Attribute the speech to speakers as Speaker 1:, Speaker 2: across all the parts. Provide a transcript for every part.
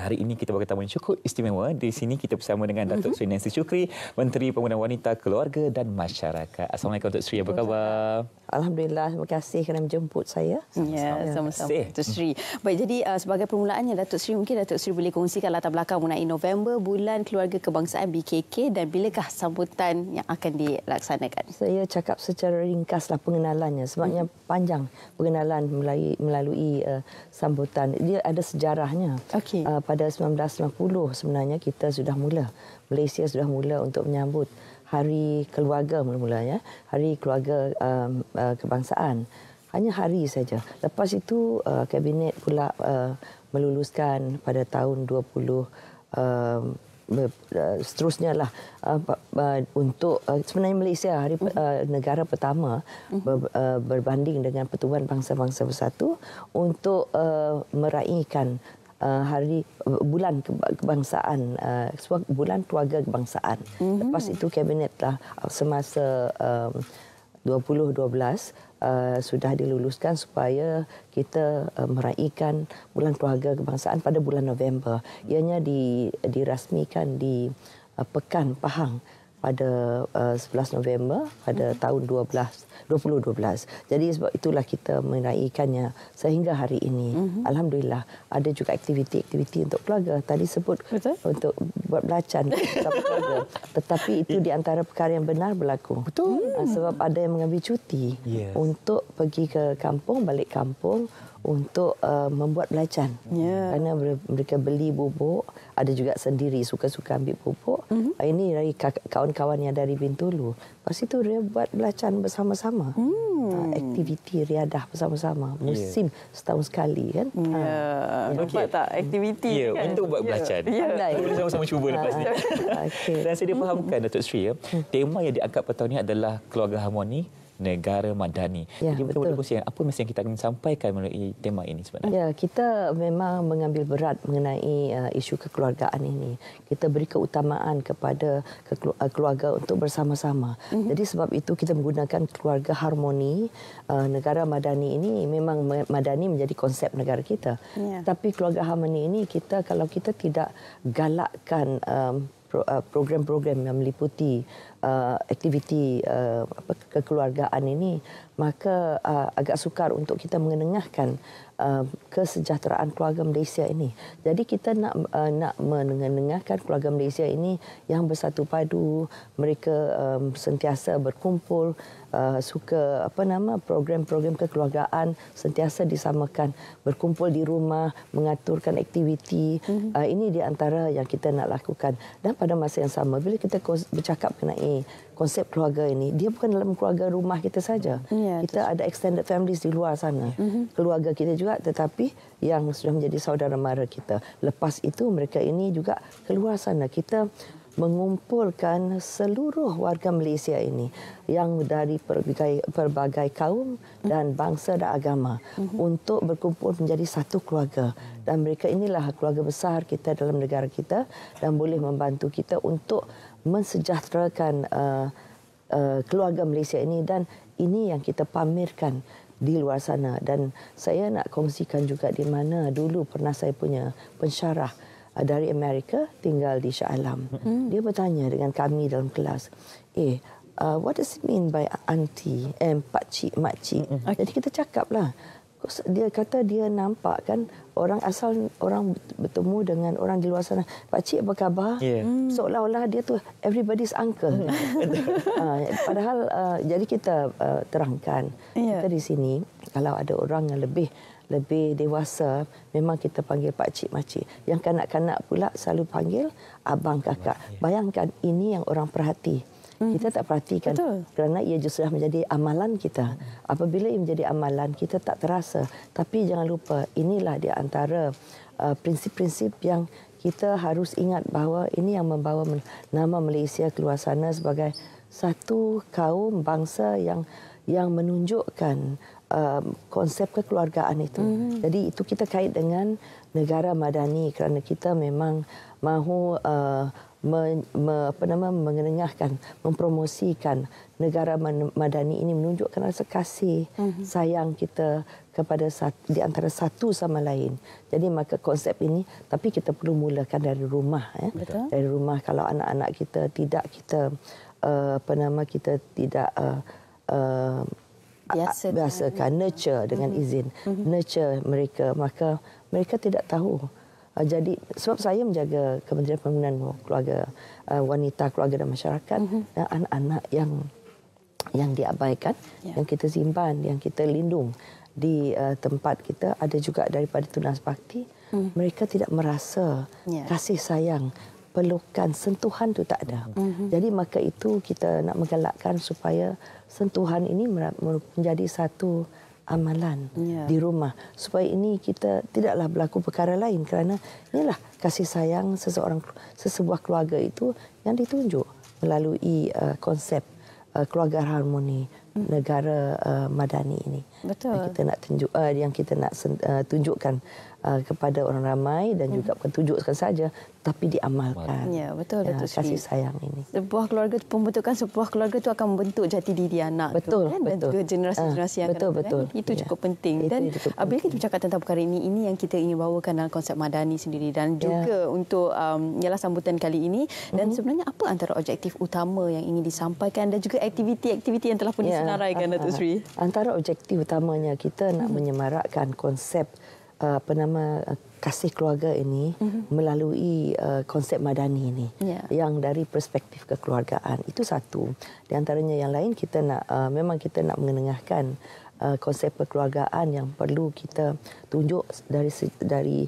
Speaker 1: Hari ini kita bagi yang cukup istimewa. Di sini kita bersama dengan Datuk mhm. Sri Nancy Syukri, Menteri Pemuda Wanita, Keluarga dan Masyarakat. Assalamualaikum Datuk Sri, apa khabar? Alhamdulillah, terima kasih kerana menjemput saya.
Speaker 2: Hmm, ya, sama-sama Datuk Sri. Hmm. Baik, jadi uh, sebagai permulaannya Datuk Sri, mungkin Datuk Sri boleh kongsikan latar belakang mengenai November, bulan Keluarga Kebangsaan BKK dan bilakah sambutan yang akan dilaksanakan?
Speaker 3: Saya cakap secara ringkaslah pengenalannya sebabnya mhm. panjang pengenalan melalui, melalui uh, sambutan. Dia ada sejarahnya. Okey. Uh, pada 1990 sebenarnya kita sudah mula Malaysia sudah mula untuk menyambut hari keluarga mula-mula ya hari keluarga um, uh, kebangsaan hanya hari saja lepas itu uh, kabinet pula uh, meluluskan pada tahun 20 um, uh, seterusnya lah uh, untuk uh, sebenarnya Malaysia hari mm-hmm. uh, negara pertama mm-hmm. ber, berbanding dengan pertubuhan bangsa-bangsa bersatu untuk uh, meraihkan uh, hari uh, bulan kebangsaan uh, bulan keluarga kebangsaan mm-hmm. lepas itu kabinet lah semasa um, 2012 uh, sudah diluluskan supaya kita uh, meraihkan bulan keluarga kebangsaan pada bulan November ianya di, dirasmikan di uh, pekan Pahang pada uh, 11 November pada hmm. tahun 12 2012. Jadi sebab itulah kita meraihkannya sehingga hari ini. Hmm. Alhamdulillah ada juga aktiviti-aktiviti untuk keluarga tadi sebut Betul? untuk buat belacan keluarga. Tetapi itu di antara perkara yang benar berlaku. Betul. Hmm. sebab ada yang mengambil cuti yes. untuk pergi ke kampung, balik kampung untuk uh, membuat belacan. Yeah. Karena mereka beli bubuk, ada juga sendiri suka-suka ambil bubuk. Mm -hmm. Ini dari kawan-kawan yang dari Bintulu. Lepas itu dia buat belacan bersama-sama. Mm. Uh, aktiviti riadah bersama-sama. Ya. Musim yeah. setahun sekali kan. Yeah. Ya. Uh, ya.
Speaker 1: okay. Nampak tak aktiviti yeah, kan? Untuk buat belacan. Yeah. Yeah. Boleh sama-sama cuba uh, lepas ini. Okay. Dan saya dia hmm. fahamkan, Datuk Sri. Ya, hmm. tema yang diangkat pada tahun ini adalah Keluarga Harmoni negara madani. Ya, Jadi betul. boleh kongsikan apa mesej yang kita ingin sampaikan melalui tema ini sebenarnya?
Speaker 3: Ya, kita memang mengambil berat mengenai uh, isu kekeluargaan ini. Kita beri keutamaan kepada uh, keluarga untuk bersama-sama. Mm-hmm. Jadi sebab itu kita menggunakan keluarga harmoni uh, negara madani ini memang madani menjadi konsep negara kita. Yeah. Tapi keluarga harmoni ini kita kalau kita tidak galakkan um, Uh, program-program yang meliputi uh, aktiviti uh, kekeluargaan ini, maka agak sukar untuk kita mengenengahkan kesejahteraan keluarga Malaysia ini. Jadi kita nak nak mengenengahkan keluarga Malaysia ini yang bersatu padu, mereka um, sentiasa berkumpul, uh, suka apa nama program-program kekeluargaan sentiasa disamakan berkumpul di rumah mengaturkan aktiviti mm -hmm. uh, ini di antara yang kita nak lakukan dan pada masa yang sama bila kita bercakap mengenai konsep keluarga ini dia bukan dalam keluarga rumah kita saja yeah, kita betul. ada extended families di luar sana mm -hmm. keluarga kita juga tetapi yang sudah menjadi saudara mara kita lepas itu mereka ini juga keluar sana kita mengumpulkan seluruh warga Malaysia ini yang dari pelbagai, pelbagai kaum dan bangsa dan agama mm -hmm. untuk berkumpul menjadi satu keluarga. Dan mereka inilah keluarga besar kita dalam negara kita dan boleh membantu kita untuk mensejahterakan uh, uh, keluarga Malaysia ini dan ini yang kita pamerkan di luar sana. Dan saya nak kongsikan juga di mana dulu pernah saya punya pensyarah mm Ah, dari Amerika tinggal di Shah Alam. Hmm. Dia bertanya dengan kami dalam kelas, eh, uh, what does it mean by auntie, eh, pakcik, makcik? Okay. Hmm. Jadi kita cakaplah. Dia kata dia nampak kan orang asal orang bertemu dengan orang di luar sana. Pakcik apa khabar? Yeah. Hmm. hmm. Seolah-olah dia tu everybody's uncle. ha, padahal uh, jadi kita uh, terangkan. Yeah. Kita di sini kalau ada orang yang lebih lebih dewasa memang kita panggil pak cik mak cik. Yang kanak-kanak pula selalu panggil abang kakak. Bayangkan ini yang orang perhati. Hmm. Kita tak perhatikan Betul. kerana ia justru sudah menjadi amalan kita. Apabila ia menjadi amalan, kita tak terasa. Tapi jangan lupa, inilah di antara uh, prinsip-prinsip uh, yang kita harus ingat bahawa ini yang membawa nama Malaysia keluar sana sebagai satu kaum bangsa yang yang menunjukkan um, konsep kekeluargaan itu. Mm. Jadi itu kita kait dengan negara madani kerana kita memang mahu uh, me, me, apa nama mengenengahkan, mempromosikan negara madani ini menunjukkan rasa kasih mm. sayang kita kepada satu, di antara satu sama lain. Jadi maka konsep ini tapi kita perlu mulakan dari rumah ya. Dari rumah kalau anak-anak kita tidak kita uh, apa nama kita tidak uh, uh, biasa, biasa kan, kan nurture dengan mm-hmm. izin mm-hmm. nurture mereka maka mereka tidak tahu uh, jadi sebab saya menjaga Kementerian Pembangunan Keluarga uh, Wanita Keluarga dan Masyarakat mm-hmm. dan anak-anak yang yang diabaikan ya. yang kita simpan yang kita lindung di uh, tempat kita ada juga daripada tunas bakti hmm. mereka tidak merasa ya. kasih sayang perlukan sentuhan tu tak ada. Mm-hmm. Jadi maka itu kita nak menggalakkan supaya sentuhan ini menjadi satu amalan yeah. di rumah supaya ini kita tidaklah berlaku perkara lain kerana inilah kasih sayang seseorang sesebuah keluarga itu yang ditunjuk melalui uh, konsep uh, keluarga harmoni hmm. negara uh, madani ini. Betul. Yang kita nak tunjuk uh, yang kita nak uh, tunjukkan uh, kepada orang ramai dan hmm. juga bukan tunjukkan saja tapi diamalkan.
Speaker 2: Ya, betul ya, Datuk kasih Sri. sayang ini. Sebuah keluarga pembentukan sebuah keluarga itu akan membentuk jati diri anak betul, tu, kan? betul. dan juga generasi-generasi uh, yang betul, akan betul. betul. Kan? Itu ya. cukup penting. Itu dan apabila kita bercakap tentang perkara ini, ini yang kita ingin bawakan dalam konsep madani sendiri dan ya. juga untuk um, ialah sambutan kali ini dan uh-huh. sebenarnya apa antara objektif utama yang ingin disampaikan dan juga aktiviti-aktiviti yang telah pun ya. disenaraikan Datuk Sri? Antara objektif utamanya kita
Speaker 3: nak mhm. menyemarakkan konsep Uh, apa nama uh, kasih keluarga ini mm-hmm. melalui uh, konsep madani ini yeah. yang dari perspektif kekeluargaan itu satu di antaranya yang lain kita nak uh, memang kita nak mengenengahkan uh, konsep kekeluargaan yang perlu kita tunjuk dari dari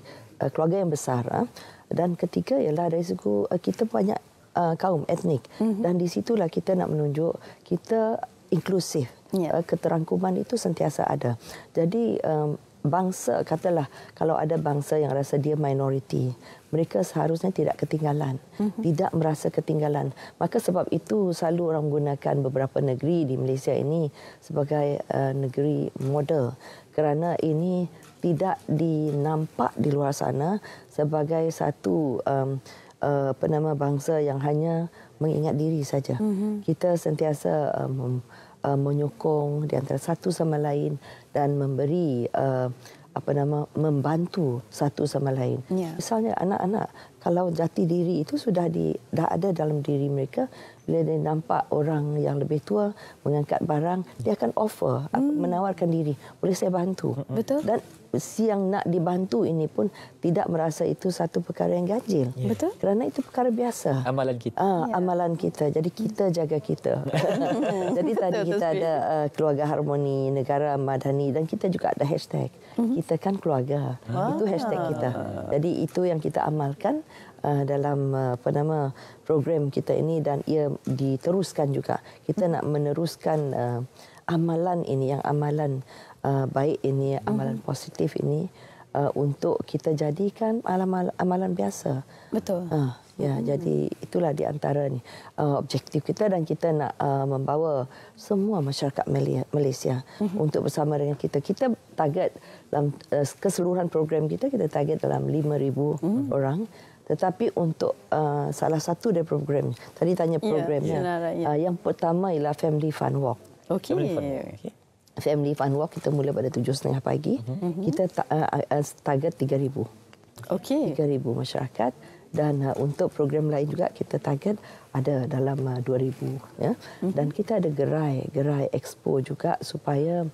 Speaker 3: uh, keluarga yang besar uh. dan ketiga ialah dari segi uh, kita banyak uh, kaum etnik mm-hmm. dan di situlah kita nak menunjuk kita inklusif yeah. uh, keterangkuman itu sentiasa ada jadi um, bangsa katalah kalau ada bangsa yang rasa dia minoriti mereka seharusnya tidak ketinggalan mm -hmm. tidak merasa ketinggalan maka sebab itu selalu orang gunakan beberapa negeri di Malaysia ini sebagai uh, negeri model kerana ini tidak dinampak di luar sana sebagai satu um, uh, eh, penama bangsa yang hanya mengingat diri saja mm -hmm. kita sentiasa um, uh, menyokong di antara satu sama lain dan memberi uh, apa nama membantu satu sama lain. Yeah. Misalnya anak-anak kalau jati diri itu sudah di, dah ada dalam diri mereka, bila dia nampak orang yang lebih tua mengangkat barang, dia akan offer, hmm. menawarkan diri. Boleh saya bantu? Betul. Dan si yang nak dibantu ini pun tidak merasa itu satu perkara yang ganjil. Yeah. Betul. Kerana itu perkara biasa. Amalan kita. Ah, yeah. Amalan kita. Jadi kita jaga kita. Jadi tadi kita ada uh, keluarga harmoni, negara madani dan kita juga ada hashtag. Mm -hmm. Kita kan keluarga. Ah. Itu hashtag kita. Jadi itu yang kita amalkan uh, dalam uh, apa nama program kita ini dan ia diteruskan juga. Kita nak meneruskan uh, amalan ini yang amalan uh, baik ini, amalan uh-huh. positif ini uh, untuk kita jadikan amalan biasa. Betul. Uh, ya, uh jadi itulah di antara ni uh, objektif kita dan kita nak uh, membawa semua masyarakat Malaysia uh untuk bersama dengan kita. Kita target dalam uh, keseluruhan program kita kita target dalam 5000 uh orang tetapi untuk uh, salah satu dari program tadi tanya ya, programnya ya. yeah, yeah. Yeah. Uh, yang pertama ialah family fun walk okey family, okay. family fun walk kita mula pada 7.30 pagi mm -hmm. kita ta uh, uh, uh target 3000 okey masyarakat dan uh, untuk program lain juga kita target ada dalam uh, 2000 ya mm -hmm. dan kita ada gerai gerai expo juga supaya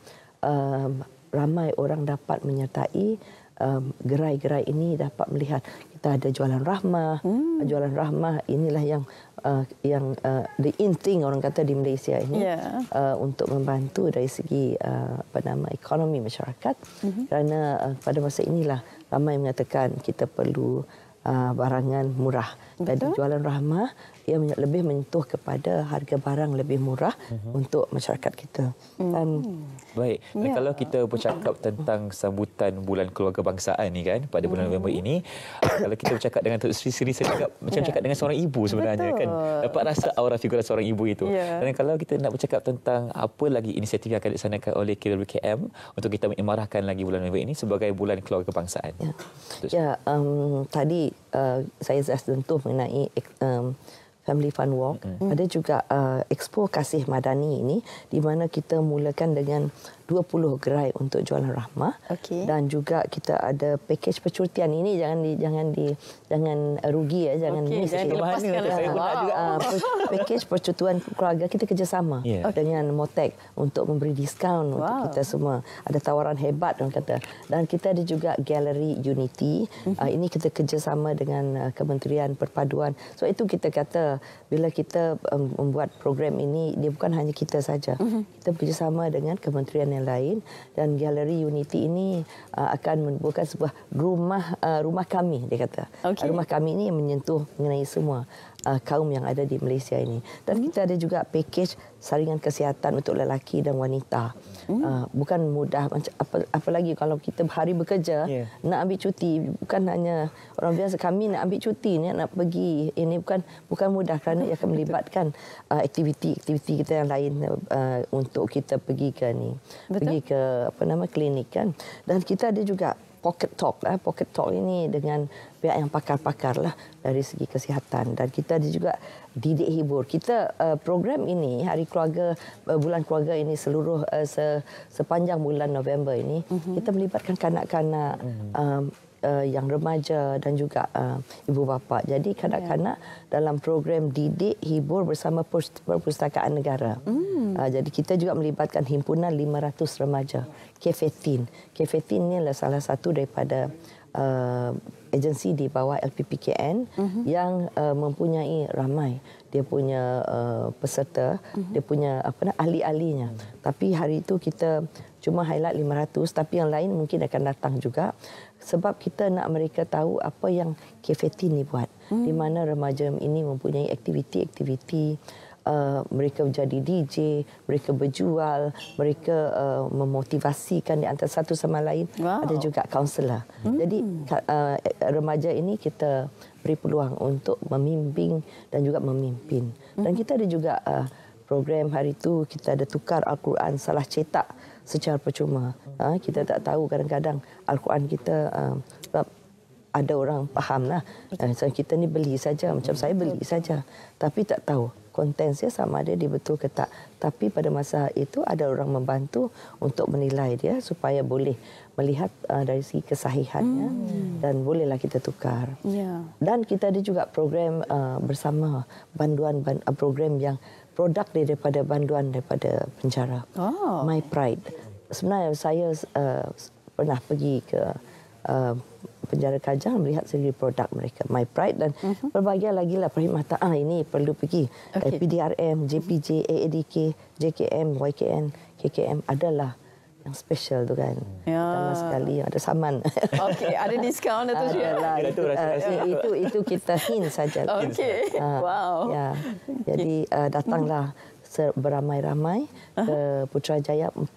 Speaker 3: um, ramai orang dapat menyertai um, gerai-gerai um, ini dapat melihat kita ada jualan rahmah. Hmm. Jualan rahmah inilah yang uh, yang uh, the in thing orang kata di Malaysia ini yeah. uh, untuk membantu dari segi uh, apa nama ekonomi masyarakat. Mm-hmm. Kerana uh, pada masa inilah ramai mengatakan kita perlu uh, barangan murah. Betul. Jadi jualan rahmah ia lebih menyentuh kepada harga barang lebih murah uh-huh. untuk masyarakat kita. Hmm. Dan hmm.
Speaker 1: Baik. Dan ya. Kalau kita bercakap tentang sambutan bulan keluarga bangsaan ini kan pada bulan hmm. November ini, ah, kalau kita bercakap dengan Tok Sri Sri, saya cakap macam ya. cakap dengan seorang ibu sebenarnya kan. Betul. kan. Dapat rasa aura figura seorang ibu itu. Ya. Dan kalau kita nak bercakap tentang apa lagi inisiatif yang akan dilaksanakan oleh KWKM untuk kita mengimarahkan lagi bulan November ini sebagai bulan keluarga kebangsaan. Ya,
Speaker 3: ya um, tadi uh, saya sudah sentuh mengenai um, Family Fun Walk. Mm-hmm. Ada juga uh, Expo Kasih Madani ini di mana kita mulakan dengan 20 gerai untuk jualan rahmah okay. dan juga kita ada pakej percutian ini jangan di, jangan di jangan rugi ya jangan okay, miss jangan lepas lah. saya pun juga uh, ah, pakej ah. percutian keluarga kita kerjasama yeah. dengan Motek untuk memberi diskaun wow. untuk kita semua ada tawaran hebat orang kata dan kita ada juga gallery unity uh, ini kita kerjasama dengan uh, kementerian perpaduan so itu kita kata bila kita um, membuat program ini dia bukan hanya kita saja mhm. kita bekerjasama dengan kementerian yang yang lain dan galeri Unity ini uh, akan membuka sebuah rumah uh, rumah kami dia kata. Okay. Rumah kami ini menyentuh mengenai semua uh, kaum yang ada di Malaysia ini. Dan hmm. kita ada juga pakej saringan kesihatan untuk lelaki dan wanita. Hmm. Uh, bukan mudah macam apa lagi kalau kita hari bekerja yeah. nak ambil cuti bukan hanya orang biasa kami nak ambil cuti ni nak pergi ini bukan bukan mudah kerana ia akan melibatkan uh, aktiviti-aktiviti kita yang lain uh, uh, untuk kita pergi ke ni. Betul. Pergi ke apa nama klinik kan. Dan kita ada juga pocket talk lah, pocket talk ini dengan pihak yang pakar-pakar lah dari segi kesihatan dan kita ada juga didik hibur kita uh, program ini hari keluarga uh, bulan keluarga ini seluruh uh, se sepanjang bulan November ini mm -hmm. kita melibatkan kanak-kanak Uh, yang remaja dan juga uh, ibu bapa. Jadi ya. kanak-kanak yeah. dalam program didik hibur bersama perpustakaan negara. Mm. Ha, jadi kita juga melibatkan himpunan 500 remaja, Kefetin. Kefetin ni adalah salah satu daripada uh, agensi di bawah LPPKN uh-huh. Mhm. yang uh, mempunyai ramai dia punya uh, peserta, uh-huh. dia punya apa nak ahli-ahlinya. uh Tapi hari itu kita cuma highlight 500 tapi yang lain mungkin akan datang juga sebab kita nak mereka tahu apa yang Kefetin ni buat. uh Di mana remaja ini mempunyai aktiviti-aktiviti uh, uh, mereka menjadi DJ, mereka berjual, mereka uh, memotivasikan di antara satu sama lain. Wow. Ada juga kaunselor. Hmm. Jadi uh, remaja ini kita beri peluang untuk memimpin dan juga memimpin. Dan hmm. kita ada juga uh, program hari itu kita ada tukar Al-Quran salah cetak secara percuma. Ha, kita tak tahu kadang-kadang Al-Quran kita uh, ada orang fahamlah. lah. so kita ni beli saja macam hmm, saya beli saja tapi tak tahu kontensnya sama ada dia betul ke tak. Tapi pada masa itu ada orang membantu untuk menilai dia supaya boleh melihat uh, dari segi kesahihannya hmm. dan bolehlah kita tukar. Yeah. Dan kita ada juga program uh, bersama banduan uh, program yang produk daripada banduan daripada penjara. Oh. My Pride. Sebenarnya saya uh, pernah pergi ke uh, penjara Kajang melihat sendiri produk mereka My Pride dan uh mhm. -huh. pelbagai lagi lah perkhidmatan ah ini perlu pergi okay. PDRM, JPJ, AADK, JKM, YKN, KKM adalah yang special tu kan. Ya.
Speaker 2: Sama sekali ada saman. Okey, ada diskaun atau dia? lah. itu, itu, eh, itu,
Speaker 3: itu kita hint saja. Okey, ah, wow. Ya. Jadi uh, datanglah beramai-ramai ke Putrajaya 4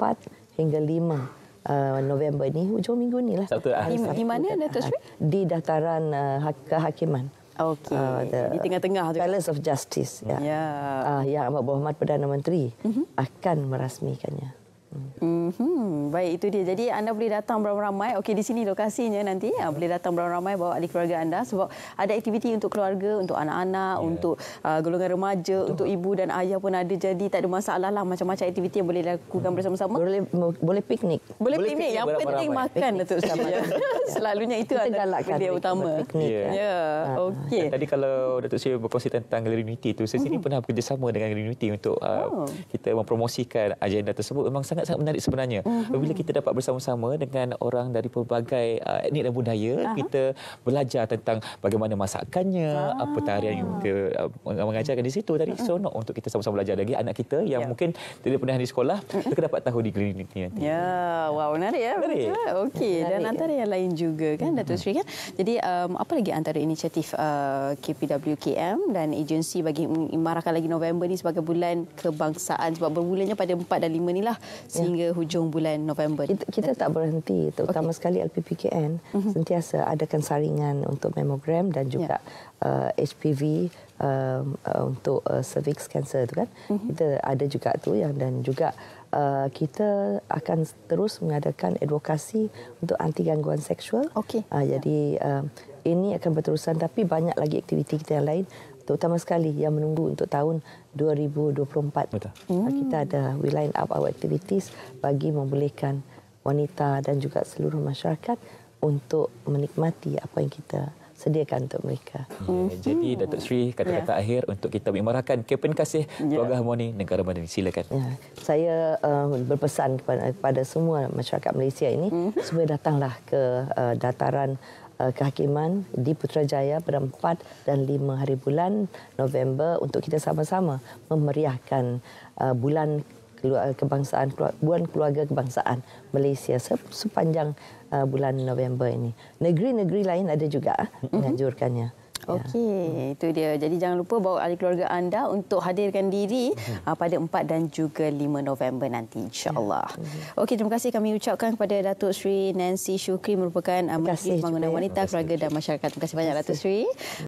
Speaker 3: hingga 5 uh, November ini hujung minggu ni lah. Sabtu lah. Di, di mana Dato' Sri? Di dataran uh, kehakiman. Okey, uh, di tengah-tengah tu. Palace of Justice. Ya. Yeah. Ya. Uh, yang Amat Berhormat Perdana Menteri mm-hmm. akan merasmikannya.
Speaker 2: Mm -hmm. Baik, itu dia. Jadi anda boleh datang beramai-ramai. Okey, di sini lokasinya nanti. Yeah. Boleh datang beramai-ramai bawa ahli keluarga anda. Sebab ada aktiviti untuk keluarga, untuk anak-anak, yeah. untuk uh, golongan remaja, Betul. untuk ibu dan ayah pun ada. Jadi tak ada masalah lah macam-macam aktiviti yang boleh dilakukan mm. bersama-sama. Boleh, boleh piknik. Boleh, piknik. piknik. Yang penting ramai. makan, Datuk Ustaz. Yeah. Selalunya itu Kita adalah kerja utama. Piknik, yeah. Kan? Ya. Ah.
Speaker 1: Okay. tadi kalau Datuk Syed berkongsi tentang Galeri Unity itu, saya sini mhm. pernah bekerjasama dengan Galeri Unity untuk uh, oh. kita mempromosikan agenda tersebut. Memang sangat sangat-sangat menarik sebenarnya. Uh-huh. Mhm. Bila kita dapat bersama-sama dengan orang dari pelbagai uh, etnik dan budaya, uh-huh. kita belajar tentang bagaimana masakannya, uh-huh. apa tarian yang kita uh, mengajarkan di situ. Tadi uh-huh. seronok untuk kita sama-sama belajar lagi anak kita yang yeah. mungkin tidak pernah di sekolah, uh-huh. kita dapat tahu di Green ini Ya,
Speaker 2: yeah. wow, menarik ya. Menarik. Okey, dan menarik. Ya. antara yang lain juga kan uh-huh. Datuk Sri kan. Jadi um, apa lagi antara inisiatif uh, KPWKM dan agensi bagi marahkan lagi November ini sebagai bulan kebangsaan sebab bermulanya pada 4 dan 5 inilah sehingga ya. hujung bulan November. Kita, kita tak berhenti, terutama okay. sekali LPPKN mm
Speaker 3: -hmm. sentiasa adakan saringan untuk mamogram dan juga ya. uh, HPV uh, um, uh, untuk uh, cervix cancer itu kan. Mm -hmm. Kita ada juga tu yang dan juga Uh, kita akan terus mengadakan edukasi untuk anti gangguan seksual. Okay. Uh, jadi uh, ini akan berterusan tapi banyak lagi aktiviti kita yang lain terutama sekali yang menunggu untuk tahun 2024. Betul. Ah, kita ada we line up our activities bagi membolehkan wanita dan juga seluruh masyarakat untuk menikmati apa yang kita sediakan untuk mereka.
Speaker 1: Ya, jadi Datuk Sri kata-kata ya. akhir untuk kita memarahkan Kepen Kasih Keluarga ya. Harmoni Negara Malaysia Silakan. Ya.
Speaker 3: Saya uh, berpesan kepada, kepada semua masyarakat Malaysia ini hmm. supaya datanglah ke uh, dataran Eh, kehakiman di Putrajaya pada 4 dan 5 hari bulan November untuk kita sama-sama memeriahkan eh, bulan eh, kebangsaan bulan keluarga kebangsaan Malaysia sepanjang bulan November ini. Negeri-negeri lain ada juga menganjurkannya. Mm -hmm.
Speaker 2: Ya. Okey, ya. itu dia. Jadi jangan lupa bawa ahli keluarga anda untuk hadirkan diri uh, pada 4 dan juga 5 November nanti insya-Allah. Ya, ya. Okey, terima kasih kami ucapkan kepada Datuk Sri Nancy Shukri merupakan Menteri ah, Pembangunan ya. Wanita, Keluarga dan Masyarakat. Terima kasih banyak Datuk Sri.